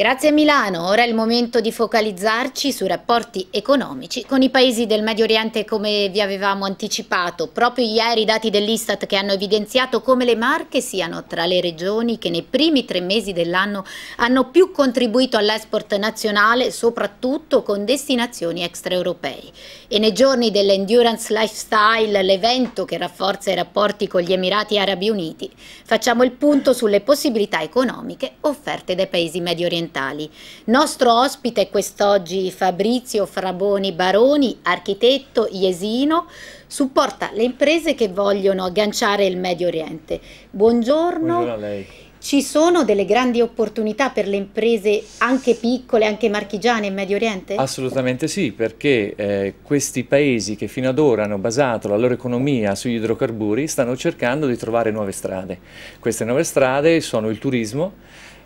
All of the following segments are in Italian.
Grazie Milano, ora è il momento di focalizzarci sui rapporti economici con i paesi del Medio Oriente come vi avevamo anticipato. Proprio ieri i dati dell'Istat che hanno evidenziato come le Marche siano tra le regioni che nei primi tre mesi dell'anno hanno più contribuito all'export nazionale, soprattutto con destinazioni extraeuropee. E nei giorni dell'Endurance Lifestyle, l'evento che rafforza i rapporti con gli Emirati Arabi Uniti, facciamo il punto sulle possibilità economiche offerte dai paesi medio orientali ambientali. Nostro ospite quest'oggi Fabrizio Fraboni Baroni, architetto iesino, supporta le imprese che vogliono agganciare il Medio Oriente. Buongiorno. Buongiorno a lei. Ci sono delle grandi opportunità per le imprese anche piccole, anche marchigiane in Medio Oriente? Assolutamente sì, perché eh, questi paesi che fino ad ora hanno basato la loro economia sugli idrocarburi stanno cercando di trovare nuove strade. Queste nuove strade sono il turismo,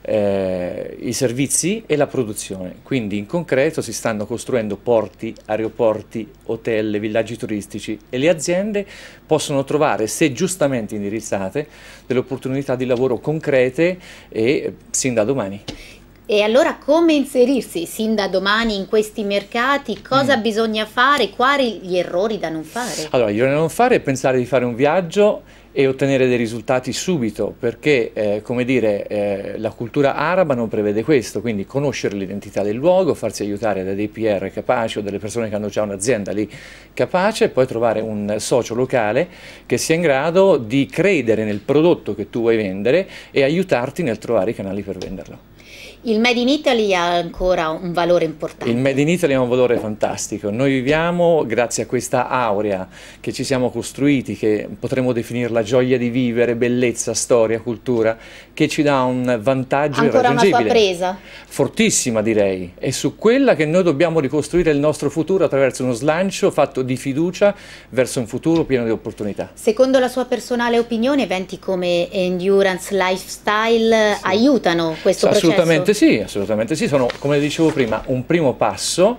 eh, i servizi e la produzione. Quindi in concreto si stanno costruendo porti, aeroporti, hotel, villaggi turistici e le aziende possono trovare, se giustamente indirizzate, delle opportunità di lavoro concrete e sin da domani. E allora come inserirsi sin da domani in questi mercati? Cosa mm. bisogna fare? Quali gli errori da non fare? Allora, gli errori da non fare è pensare di fare un viaggio e ottenere dei risultati subito, perché eh, come dire, eh, la cultura araba non prevede questo, quindi conoscere l'identità del luogo, farsi aiutare da dei PR capaci o delle persone che hanno già un'azienda lì capace, poi trovare un socio locale che sia in grado di credere nel prodotto che tu vuoi vendere e aiutarti nel trovare i canali per venderlo. Il Made in Italy ha ancora un valore importante. Il Made in Italy ha un valore fantastico. Noi viviamo grazie a questa aurea che ci siamo costruiti, che potremmo definirla gioia di vivere, bellezza, storia, cultura, che ci dà un vantaggio ancora irraggiungibile. Ancora una presa. Fortissima direi. E su quella che noi dobbiamo ricostruire il nostro futuro attraverso uno slancio fatto di fiducia verso un futuro pieno di opportunità. Secondo la sua personale opinione, eventi come Endurance Lifestyle sì. aiutano questo Assolutamente processo? Assolutamente sì, assolutamente sì, sono come dicevo prima un primo passo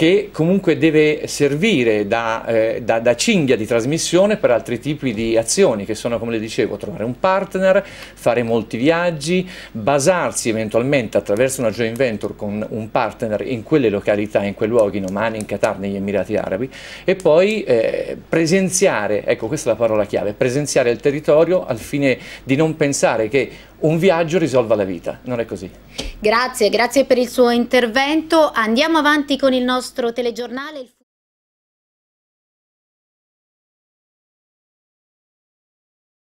che comunque deve servire da, eh, da, da, cinghia di trasmissione per altri tipi di azioni che sono come le dicevo trovare un partner, fare molti viaggi, basarsi eventualmente attraverso una joint venture con un partner in quelle località, in quei luoghi, in Oman, in Qatar, negli Emirati Arabi e poi eh, presenziare, ecco questa è la parola chiave, presenziare il territorio al fine di non pensare che un viaggio risolva la vita, non è così. Grazie, grazie per il suo intervento. Andiamo avanti con il nostro telegiornale.